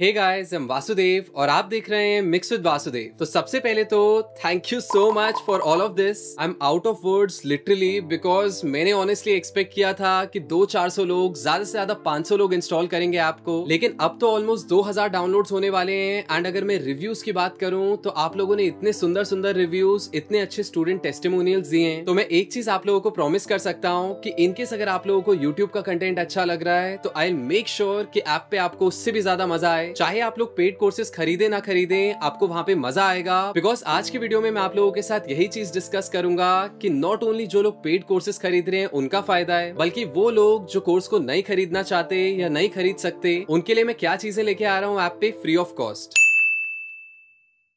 Hey guys M Vasudev और आप देख रहे हैं मिक्स विद वासुदेव तो सबसे पहले तो thank you so much for all of this I am out of words literally because मैंने ऑनेस्टली एक्सपेक्ट किया था कि दो चार सौ लोग ज्यादा से ज्यादा पांच सौ लोग इंस्टॉल करेंगे आपको लेकिन अब तो ऑलमोस्ट दो हजार डाउनलोड होने वाले हैं एंड अगर मैं रिव्यूज की बात करूँ तो आप लोगों ने इतने सुंदर सुंदर रिव्यूज इतने अच्छे स्टूडेंट टेस्टिमोनियल दिए हैं तो मैं एक चीज आप लोगों को प्रॉमिस कर सकता हूँ कि इनकेस अगर आप लोगों को यूट्यूब का कंटेंट अच्छा लग रहा है तो आई मेक श्योर की ऐप पे आपको उससे भी ज्यादा मजा आए जाए चाहे आप लोग पेड कोर्सेज खरीदे ना खरीदे आपको वहाँ पे मजा आएगा बिकॉज आज की वीडियो में मैं आप लोगों के साथ यही चीज डिस्कस करूंगा की नॉट ओनली जो लोग पेड कोर्सेज खरीद रहे हैं उनका फायदा है बल्कि वो लोग जो कोर्स को नहीं खरीदना चाहते या नहीं खरीद सकते उनके लिए मैं क्या चीजें लेके आ रहा हूँ ऐप पे फ्री ऑफ कॉस्ट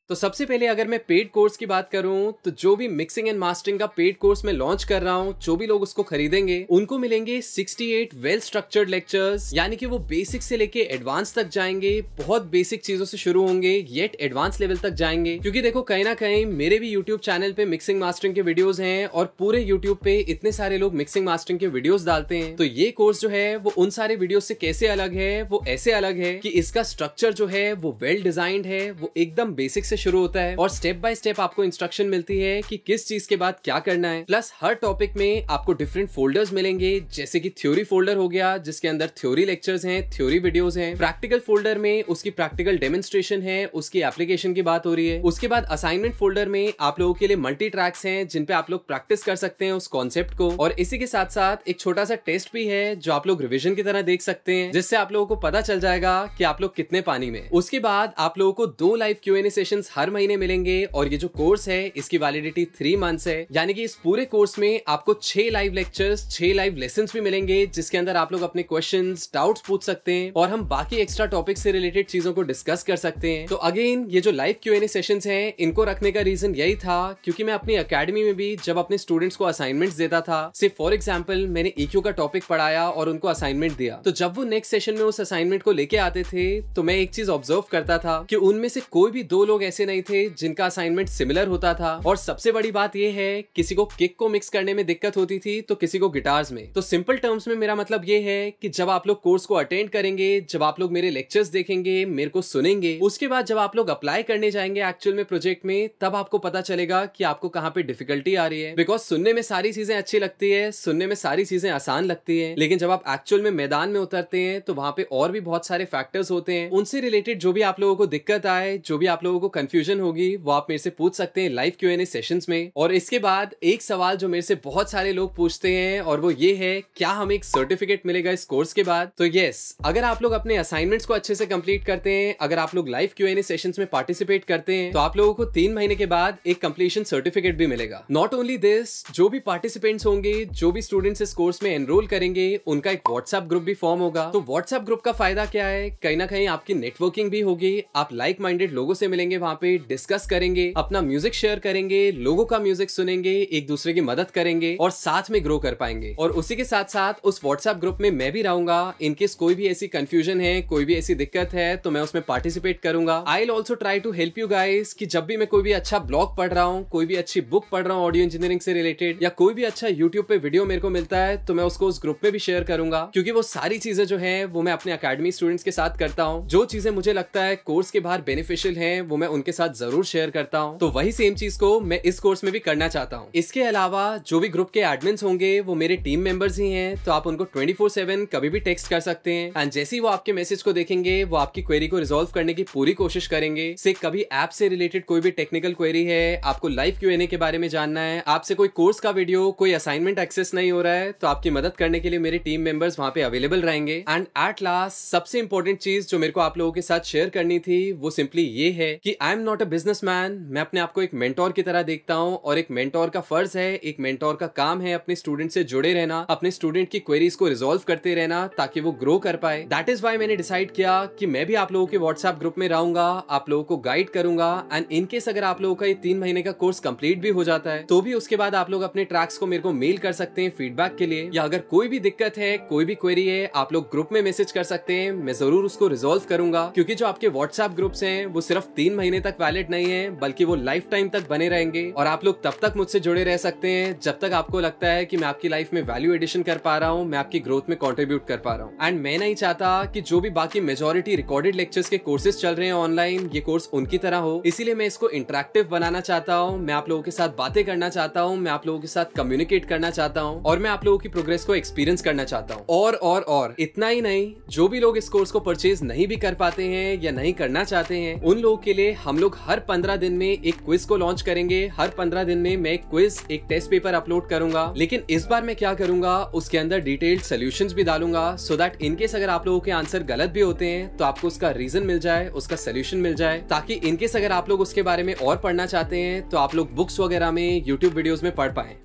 तो सबसे पहले अगर मैं पेड कोर्स की बात करूं तो जो भी मिक्सिंग एंड मास्टरिंग का पेड कोर्स मैं लॉन्च कर रहा हूं जो भी लोग उसको खरीदेंगे उनको मिलेंगे 68 वेल स्ट्रक्चर्ड लेक्चर्स यानी कि वो बेसिक से लेके एडवांस तक जाएंगे बहुत बेसिक चीजों से शुरू होंगे येट एडवांस लेवल तक जाएंगे क्योंकि देखो कहीं ना कहीं मेरे भी यूट्यूब चैनल पे मिक्सिंग मास्टरिंग के वीडियोज है और पूरे यूट्यूब पे इतने सारे लोग मिक्सिंग मास्टरिंग के वीडियोज डालते हैं तो ये कोर्स जो है वो उन सारे वीडियो से कैसे अलग है वो ऐसे अलग है की इसका स्ट्रक्चर जो है वो वेल डिजाइंड है वो एकदम बेसिक से शुरू होता है और स्टेप बाय स्टेप आपको इंस्ट्रक्शन मिलती है कि किस चीज के बाद क्या करना है प्लस हर टॉपिक में आपको डिफरेंट फोल्डर्स मिलेंगे जैसे कि थ्योरी फोल्डर हो गया जिसके अंदर थ्योरी लेक्चर्स हैं थ्योरी वीडियोस हैं प्रैक्टिकल फोल्डर में उसकी प्रैक्टिकल डेमोन्स्ट्रेशन है उसकी एप्लीकेशन की बात हो रही है उसके बाद असाइनमेंट फोल्डर में आप लोगों के लिए मल्टी ट्रैक्स हैं जिनपे आप लोग प्रैक्टिस कर सकते हैं उस कॉन्सेप्ट को और इसी के साथ साथ एक छोटा सा टेस्ट भी है जो आप लोग रिविजन की तरह देख सकते हैं जिससे आप लोगों को पता चल जाएगा कि आप लोग कितने पानी में उसके बाद आप लोगों को दो लाइव क्यू एन सेशन हर महीने मिलेंगे और ये जो कोर्स है इसकी वैलिडिटी थ्री मंथ्स है यानी कि इस पूरे कोर्स में आपको छह लाइव लेक्चर्स छह लाइव लेसन भी मिलेंगे जिसके अंदर आप लोग अपने क्वेश्चन डाउट पूछ सकते हैं और हम बाकी एक्स्ट्रा टॉपिक से रिलेटेड चीजों को डिस्कस कर सकते हैं तो अगेन ये जो लाइव क्यू एन सेशन है इनको रखने का रीजन यही था क्योंकि मैं अपनी अकेडमी में भी जब अपने स्टूडेंट्स को असाइनमेंट देता था सिर्फ फॉर एग्जाम्पल मैंने ईक्यू e का टॉपिक पढ़ाया और उनको असाइनमेंट दिया तो जब वो नेक्स्ट सेशन में उस असाइनमेंट को लेके आते थे तो मैं एक चीज ऑब्जर्व करता था कि उनमें से कोई भी दो लोग ऐसे ऐसे नहीं थे जिनका असाइनमेंट सिमिलर होता था और सबसे बड़ी बात यह है किसी को किक को मिक्स करने में दिक्कत होती थी तो किसी को गिटार्स में तो सिंपल टर्म्स में मेरा मतलब ये है कि जब आप लोग कोर्स को अटेंड करेंगे जब आप लोग मेरे लेक्चर्स देखेंगे मेरे को सुनेंगे उसके बाद जब आप लोग अप्लाई करने जाएंगे एक्चुअल में प्रोजेक्ट में तब आपको पता चलेगा कि आपको कहाँ पे डिफिकल्टी आ रही है बिकॉज सुनने में सारी चीजें अच्छी लगती है सुनने में सारी चीजें आसान लगती है लेकिन जब आप एक्चुअल में मैदान में उतरते हैं तो वहां पे और भी बहुत सारे फैक्टर्स होते हैं उनसे रिलेटेड जो भी आप लोगों को दिक्कत आए जो भी आप लोगों को कंफ्यूजन होगी वो आप मेरे से पूछ सकते हैं live Q and A session में और इसके बाद एक सवाल जो मेरे से बहुत सारे लोग पूछते हैं और वो ये है क्या हमें एक सर्टिफिकेट मिलेगा इस कोर्स के बाद तो येस अगर आप लोग अपने असाइनमेंट्स को अच्छे से कंप्लीट करते हैं अगर आप लोग live Q and A session में पार्टिसिपेट करते हैं तो आप लोगों को तीन महीने के बाद एक कंप्लीशन सर्टिफिकेट भी मिलेगा नॉट ओनली दिस जो भी पार्टिसिपेंट्स होंगे जो भी स्टूडेंट्स इस कोर्स में एनरोल करेंगे उनका एक व्हाट्सएप ग्रुप भी फॉर्म होगा तो व्हाट्सएप ग्रुप का फायदा क्या है कहीं ना कहीं आपकी नेटवर्किंग भी होगी आप लाइक माइंडेड लोगों से मिलेंगे वहां वहाँ पे डिस्कस करेंगे अपना म्यूजिक शेयर करेंगे लोगों का म्यूजिक सुनेंगे एक दूसरे की मदद करेंगे और साथ में ग्रो कर पाएंगे और उसी के साथ साथ उस व्हाट्सएप ग्रुप में मैं भी रहूंगा इनकेस कोई भी ऐसी कंफ्यूजन है कोई भी ऐसी दिक्कत है तो मैं उसमें पार्टिसिपेट करूंगा I will also try to help you guys कि जब भी मैं कोई भी अच्छा ब्लॉग पढ़ रहा हूँ कोई भी अच्छी बुक पढ़ रहा हूँ ऑडियो इंजीनियरिंग से रिलेटेड या कोई भी अच्छा यूट्यूब पे वीडियो मेरे को मिलता है तो मैं उसको उस ग्रुप में भी शेयर करूंगा क्योंकि वो सारी चीजें जो है वो मैं अपने अकेडमी स्टूडेंट्स के साथ करता हूँ जो चीजें मुझे लगता है कोर्स के बाहर बेनिफिशियल है वो मैं उनके साथ जरूर शेयर करता हूँ तो वही सेम चीज को मैं इस कोर्स में भी करना चाहता हूँ इसके अलावा जो भी ग्रुप के एडमिन होंगे वो मेरे टीम मेंबर्स ही हैं तो आप उनको 24/7 कभी भी टेक्स्ट कर सकते हैं एंड जैसे ही वो आपके मैसेज को देखेंगे वो आपकी क्वेरी को रिजोल्व करने की पूरी कोशिश करेंगे से कभी ऐप से रिलेटेड कोई भी टेक्निकल क्वेरी है आपको लाइव क्यू के बारे में जानना है आपसे कोई कोर्स का वीडियो कोई असाइनमेंट एक्सेस नहीं हो रहा है तो आपकी मदद करने के लिए मेरे टीम मेंबर्स वहाँ पे अवेलेबल रहेंगे एंड एट लास्ट सबसे इंपॉर्टेंट चीज जो मेरे को आप लोगों के साथ शेयर करनी थी वो सिंपली ये है कि I I am not a businessman मैं अपने आप को एक मेंटोर की तरह देखता हूँ और एक मेंटोर का फर्ज है एक मेंटोर का काम है अपने स्टूडेंट से जुड़े रहना अपने स्टूडेंट की क्वेरीज को रिजोल्व करते रहना ताकि वो ग्रो कर पाए दैट इज वाई मैंने डिसाइड किया कि मैं भी आप लोगों के व्हाट्सएप ग्रुप में रहूंगा आप लोगों को गाइड करूंगा एंड इनकेस अगर आप लोगों का ये तीन महीने का कोर्स कंप्लीट भी हो जाता है तो भी उसके बाद आप लोग अपने ट्रैक्स को मेरे को मेल कर सकते हैं फीडबैक के लिए या अगर कोई भी दिक्कत है कोई भी क्वेरी है आप लोग ग्रुप में मैसेज कर सकते हैं मैं जरूर उसको रिजोल्व करूंगा क्योंकि जो आपके व्हाट्सएप ग्रुप्स हैं वो सिर्फ तीन महीने महीने तक वैलिड नहीं है बल्कि वो लाइफ टाइम तक बने रहेंगे और आप लोग तब तक मुझसे जुड़े रह सकते हैं जब तक आपको लगता है कि मैं आपकी लाइफ में वैल्यू एडिशन कर पा रहा हूँ मैं आपकी ग्रोथ में कॉन्ट्रीब्यूट कर पा रहा हूँ एंड मैं नहीं चाहता कि जो भी बाकी मेजोरिटी रिकॉर्डेड लेक्चर्स के कोर्सेज चल रहे हैं ऑनलाइन ये कोर्स उनकी तरह हो इसीलिए मैं इसको इंटरेक्टिव बनाना चाहता हूँ मैं आप लोगों के साथ बातें करना चाहता हूँ मैं आप लोगों के साथ कम्युनिकेट करना चाहता हूँ और मैं आप लोगों की प्रोग्रेस को एक्सपीरियंस करना चाहता हूँ और और और इतना ही नहीं जो भी लोग इस कोर्स को परचेज नहीं भी कर पाते हैं या नहीं करना चाहते हैं उन लोगों के लिए हम लोग हर पंद्रह दिन में एक क्विज को लॉन्च करेंगे हर पंद्रह दिन में मैं क्विज एक टेस्ट पेपर अपलोड करूंगा लेकिन इस बार मैं क्या करूंगा उसके अंदर डिटेल्ड सोल्यूशन भी डालूंगा सो दैट इनकेस अगर आप लोगों के आंसर गलत भी होते हैं तो आपको उसका रीजन मिल जाए उसका सोल्यूशन मिल जाए ताकि इनकेस अगर आप लोग उसके बारे में और पढ़ना चाहते हैं तो आप लोग बुक्स वगैरह में यूट्यूब वीडियोज में पढ़ पाए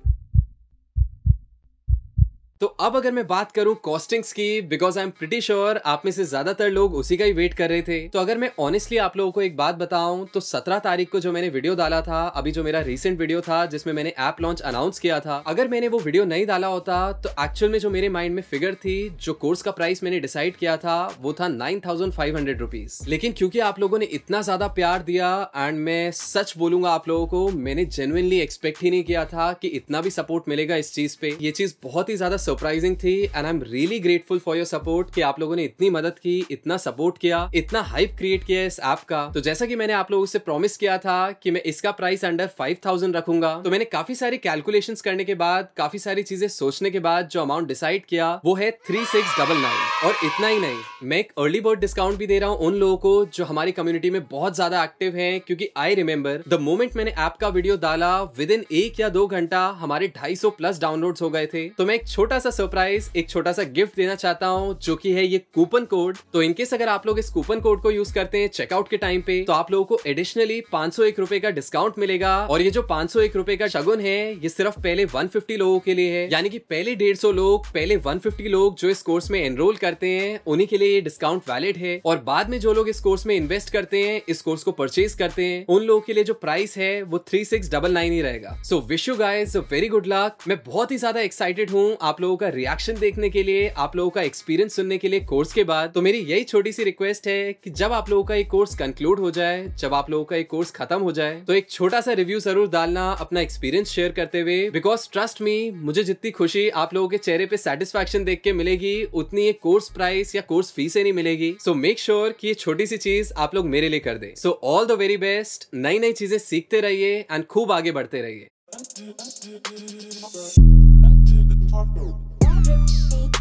तो अब अगर मैं बात करूं कॉस्टिंग्स की because I am pretty sure आप में से ज्यादातर लोग उसी का ही वेट कर रहे थे तो अगर मैं ऑनेस्टली आप लोगों को एक बात बताऊं तो 17 तारीख को जो मैंने वीडियो डाला था अभी जो मेरा रिसेंट वीडियो था जिसमें मैंने ऐप लॉन्च अनाउंस किया था अगर मैंने वो वीडियो नहीं डाला होता तो एक्चुअल में जो मेरे माइंड में फिगर थी जो कोर्स का प्राइस मैंने डिसाइड किया था वो था nine thousand five hundred rupees लेकिन क्योंकि आप लोगों ने इतना ज्यादा प्यार दिया एंड मैं सच बोलूंगा आप लोगों को मैंने जेनुअनली एक्सपेक्ट ही नहीं किया था कि इतना भी सपोर्ट मिलेगा इस चीज पे ये चीज बहुत ही ज्यादा सरप्राइजिंग थी and I am really grateful for your support कि आप लोगों ने इतनी मदद की इतना सपोर्ट किया इतना हाइप क्रिएट किया इस ऐप का तो जैसा कि मैंने आप लोगों से प्रॉमिस किया था कि मैं इसका प्राइस अंडर फाइव थाउजेंड रखूंगा तो मैंने काफी सारी कैलकुलेशन करने के बाद काफी सारी चीजें सोचने के बाद जो अमाउंट डिसाइड किया वो है थ्री सिक्स डबल नाइन और इतना ही नहीं मैं एक अर्ली बर्ड डिस्काउंट भी दे रहा हूँ उन लोगों को जो हमारी कम्युनिटी में बहुत ज्यादा एक्टिव है क्योंकि आई रिमेम्बर द मोमेंट मैंने ऐप का वीडियो डाला विद इन एक या दो घंटा हमारे ढाई प्लस डाउनलोड हो गए थे तो मैं एक छोटा छोटा सा सरप्राइज एक छोटा सा गिफ्ट देना चाहता हूँ जो की है ये कूपन कोड तो इनकेस अगर आप लोग इस कूपन कोड को यूज करते हैं चेकआउट के टाइम पे तो आप लोगों को एडिशनली पांच सौ एक का डिस्काउंट मिलेगा और ये जो पांच सौ एक का शगुन है ये सिर्फ पहले वन लोगों के लिए है यानी कि पहले डेढ़ सौ लोग पहले वन फिफ्टी लोग जो इस कोर्स में एनरोल करते हैं उन्हीं के लिए ये डिस्काउंट वैलिड है और बाद में जो लोग इस कोर्स में इन्वेस्ट करते हैं इस कोर्स को परचेज करते हैं उन लोगों के लिए जो प्राइस है वो थ्री सिक्स डबल नाइन ही रहेगा so wish you guys very good luck मैं बहुत ही ज्यादा एक्साइटेड हूँ आप लोग लोगों का रिएक्शन देखने के लिए आप लोगों का एक्सपीरियंस सुनने के लिए कोर्स के बाद तो मेरी यही छोटी सी रिक्वेस्ट है कि जब आप लोगों का ये कोर्स कंक्लूड हो जाए जब आप लोगों का ये कोर्स खत्म हो जाए तो एक छोटा सा रिव्यू जरूर डालना अपना एक्सपीरियंस शेयर करते हुए बिकॉज ट्रस्ट मी मुझे जितनी खुशी आप लोगों के चेहरे पे सेटिस्फेक्शन देख के मिलेगी उतनी ये कोर्स प्राइस या कोर्स फीस से नहीं मिलेगी सो मेक श्योर की ये छोटी सी चीज आप लोग मेरे लिए कर दे so all the very best नई नई चीजें सीखते रहिए एंड खूब आगे बढ़ते रहिए fuck up.